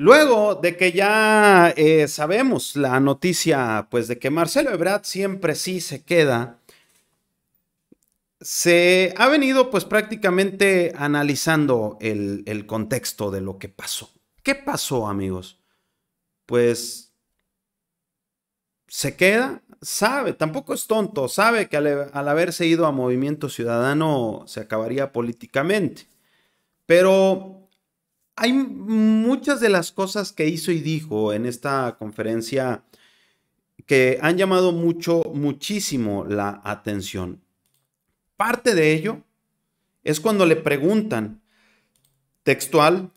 Luego de que ya eh, sabemos la noticia, pues de que Marcelo Ebrard siempre sí se queda, se ha venido pues prácticamente analizando el, contexto de lo que pasó. ¿Qué pasó, amigos? Pues se queda, sabe, tampoco es tonto, sabe que al, e, haberse ido a Movimiento Ciudadano se acabaría políticamente. Pero hay muchas de las cosas que hizo y dijo en esta conferencia que han llamado mucho, muchísimo la atención. Parte de ello es cuando le preguntan textual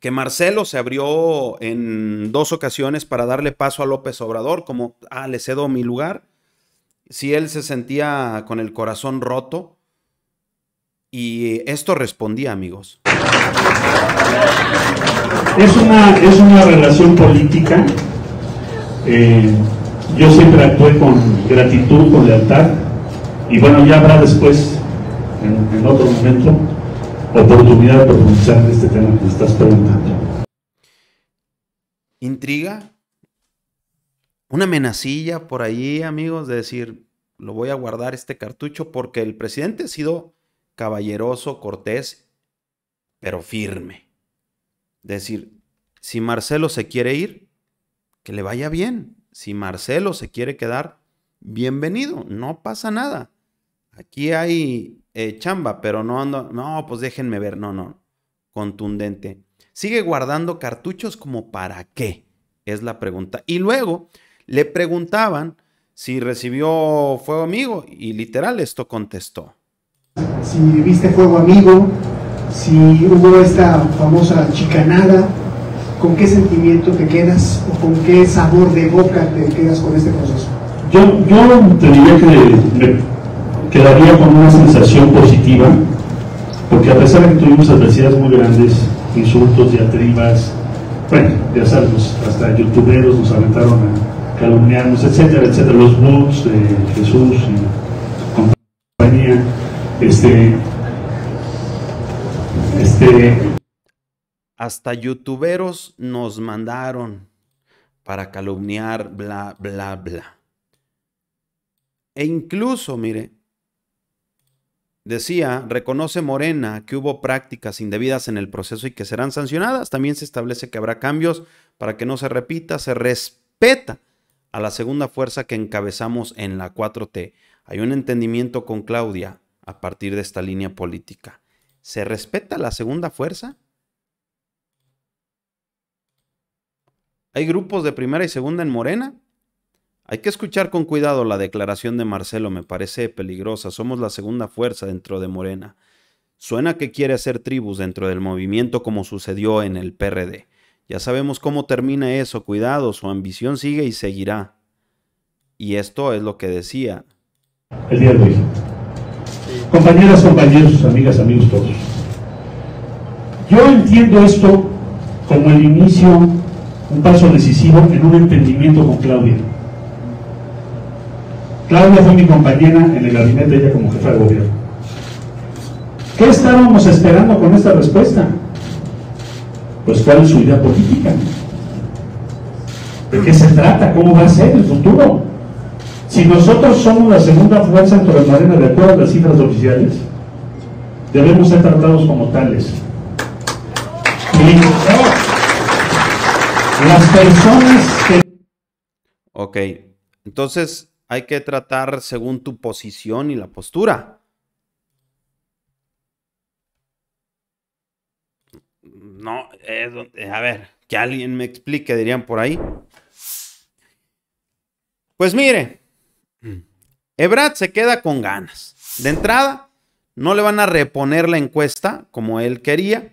que Marcelo se abrió en dos ocasiones para darle paso a López Obrador, como, ah, le cedo mi lugar, si él se sentía con el corazón roto. Y esto respondía, amigos. Es una, es una relación política. Eh, yo siempre actué con gratitud, con lealtad. Y bueno, ya habrá después, en, otro momento, oportunidad de profundizar en este tema que estás preguntando. ¿Intriga? Una amenacilla por ahí, amigos, de decir, lo voy a guardar este cartucho porque el presidente ha sido caballeroso, cortés pero firme. Decir, si Marcelo se quiere ir, que le vaya bien. Si Marcelo se quiere quedar, bienvenido, no pasa nada. Aquí hay eh, chamba, pero no ando, no, pues déjenme ver, no, no, contundente. Sigue guardando cartuchos como para qué, es la pregunta. Y luego le preguntaban si recibió fuego amigo y literal esto contestó. Si viste fuego amigo, si hubo esta famosa chicanada, ¿con qué sentimiento te quedas o con qué sabor de boca te quedas con este proceso? Yo, yo te diría que me quedaría con una sensación positiva, porque a pesar de que tuvimos adversidades muy grandes, insultos, diatribas, bueno, ya sabes, hasta youtuberos nos aventaron a calumniarnos, etcétera, etcétera, los blogs de Jesús y compañía, este, este, Hasta youtuberos nos mandaron para calumniar, bla, bla, bla. E incluso, mire, decía, reconoce Morena que hubo prácticas indebidas en el proceso y que serán sancionadas. También se establece que habrá cambios para que no se repita, se respeta a la segunda fuerza que encabezamos en la 4T. Hay un entendimiento con Claudia a partir de esta línea política. ¿Se respeta la segunda fuerza? ¿Hay grupos de primera y segunda en Morena? Hay que escuchar con cuidado la declaración de Marcelo, me parece peligrosa. Somos la segunda fuerza dentro de Morena. Suena que quiere hacer tribus dentro del movimiento como sucedió en el PRD. Ya sabemos cómo termina eso, cuidado, su ambición sigue y seguirá. Y esto es lo que decía. El día de compañeras, compañeros, amigas, amigos todos. Yo entiendo esto como el inicio, un paso decisivo en un entendimiento con Claudia. Claudia fue mi compañera en el gabinete, ella como jefa de gobierno. ¿Qué estábamos esperando con esta respuesta? Pues cuál es su idea política. ¿De qué se trata? ¿Cómo va a ser el futuro? Si nosotros somos la segunda fuerza en las de de todas las cifras oficiales, debemos ser tratados como tales. las personas que... Ok, entonces hay que tratar según tu posición y la postura. No, eh, a ver, que alguien me explique, dirían por ahí. Pues mire, Ebrad se queda con ganas. De entrada, no le van a reponer la encuesta como él quería.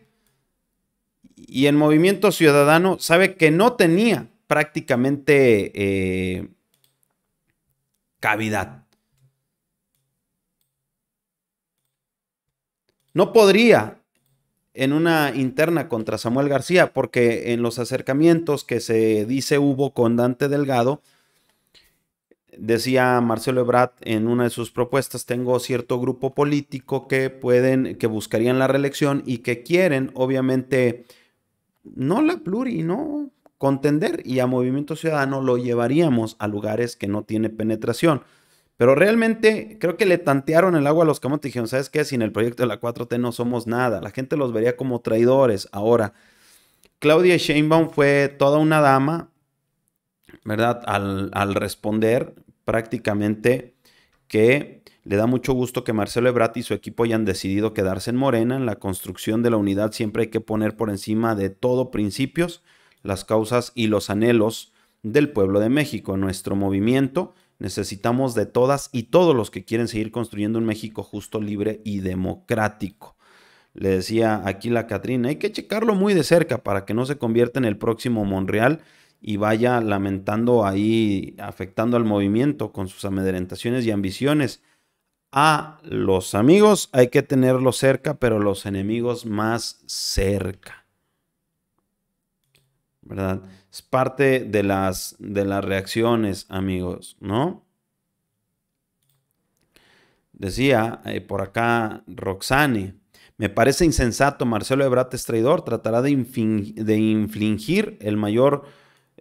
Y el movimiento ciudadano sabe que no tenía prácticamente eh, cavidad. No podría en una interna contra Samuel García, porque en los acercamientos que se dice hubo con Dante Delgado, decía Marcelo Ebrard en una de sus propuestas, tengo cierto grupo político que pueden, que buscarían la reelección y que quieren, obviamente, no la pluri, no contender y a Movimiento Ciudadano lo llevaríamos a lugares que no tiene penetración. Pero realmente creo que le tantearon el agua a los camotes y dijeron, ¿sabes qué? Sin el proyecto de la 4T no somos nada. La gente los vería como traidores. Ahora, Claudia Sheinbaum fue toda una dama, ¿verdad? Al, responder prácticamente que le da mucho gusto que Marcelo Ebrard y su equipo hayan decidido quedarse en Morena. En la construcción de la unidad siempre hay que poner por encima de todo principios, las causas y los anhelos del pueblo de México. Nuestro movimiento necesitamos de todas y todos los que quieren seguir construyendo un México justo, libre y democrático. Le decía aquí la Catrina, hay que checarlo muy de cerca para que no se convierta en el próximo Monreal y vaya lamentando ahí, afectando al movimiento con sus amedrentaciones y ambiciones. A los amigos hay que tenerlos cerca, pero los enemigos más cerca. ¿Verdad? Es parte de las, de las reacciones, amigos, ¿no? Decía eh, por acá Roxane, me parece insensato, Marcelo Ebrate es traidor, tratará de, de infligir el mayor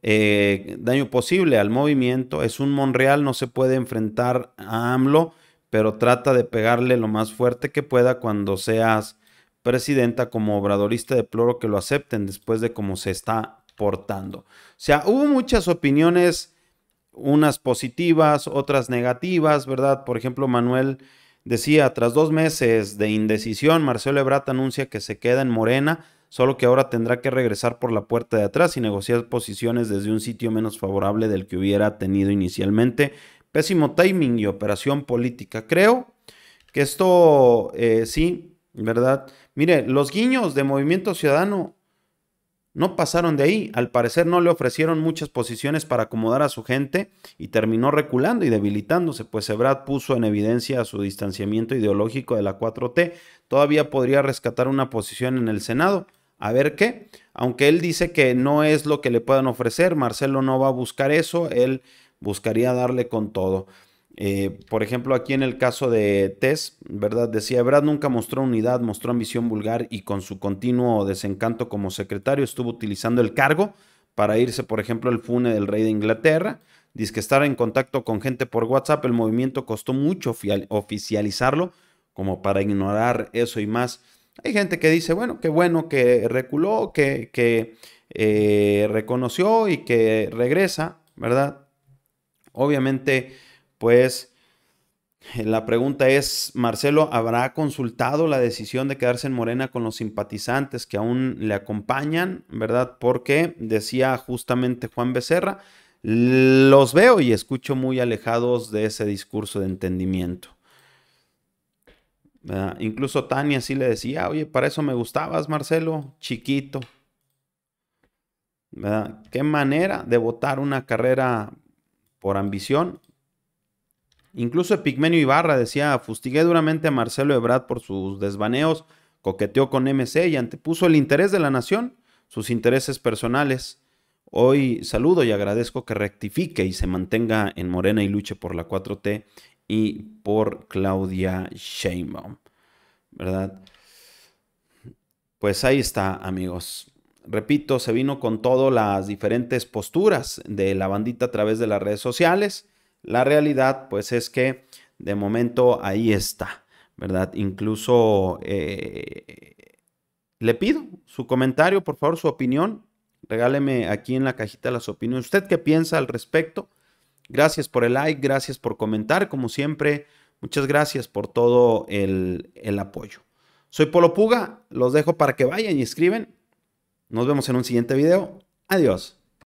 eh, daño posible al movimiento. Es un Monreal, no se puede enfrentar a AMLO, pero trata de pegarle lo más fuerte que pueda cuando seas presidenta como obradorista de ploro que lo acepten después de cómo se está portando. O sea, hubo muchas opiniones, unas positivas, otras negativas, ¿verdad? Por ejemplo, Manuel decía, tras dos meses de indecisión, Marcelo ebrata anuncia que se queda en Morena solo que ahora tendrá que regresar por la puerta de atrás y negociar posiciones desde un sitio menos favorable del que hubiera tenido inicialmente. Pésimo timing y operación política. Creo que esto eh, sí, ¿verdad? Mire, los guiños de Movimiento Ciudadano no pasaron de ahí. Al parecer no le ofrecieron muchas posiciones para acomodar a su gente y terminó reculando y debilitándose, pues Ebrad puso en evidencia su distanciamiento ideológico de la 4T. Todavía podría rescatar una posición en el Senado, a ver qué. Aunque él dice que no es lo que le puedan ofrecer, Marcelo no va a buscar eso, él buscaría darle con todo. Eh, por ejemplo, aquí en el caso de Tess, ¿verdad? Decía, Brad nunca mostró unidad, mostró ambición vulgar y con su continuo desencanto como secretario estuvo utilizando el cargo para irse, por ejemplo, al fune del rey de Inglaterra. Dice que estar en contacto con gente por WhatsApp, el movimiento costó mucho oficializarlo, como para ignorar eso y más. Hay gente que dice, bueno, qué bueno que reculó, que, que eh, reconoció y que regresa, ¿verdad? Obviamente, pues eh, la pregunta es, Marcelo, ¿habrá consultado la decisión de quedarse en Morena con los simpatizantes que aún le acompañan, ¿verdad? Porque decía justamente Juan Becerra, los veo y escucho muy alejados de ese discurso de entendimiento. Incluso Tania así le decía, oye, para eso me gustabas, Marcelo, chiquito. Qué manera de votar una carrera por ambición. Incluso Epigmenio Ibarra decía, fustigué duramente a Marcelo Ebrard por sus desvaneos, coqueteó con MC y antepuso el interés de la nación, sus intereses personales. Hoy saludo y agradezco que rectifique y se mantenga en Morena y luche por la 4T y por Claudia Sheinbaum, ¿verdad? Pues ahí está, amigos. Repito, se vino con todas las diferentes posturas de la bandita a través de las redes sociales. La realidad, pues, es que de momento ahí está, ¿verdad? Incluso eh, le pido su comentario, por favor, su opinión. Regáleme aquí en la cajita las opiniones. ¿Usted qué piensa al respecto? Gracias por el like, gracias por comentar, como siempre. Muchas gracias por todo el, el apoyo. Soy Polo Puga, los dejo para que vayan y escriben. Nos vemos en un siguiente video. Adiós.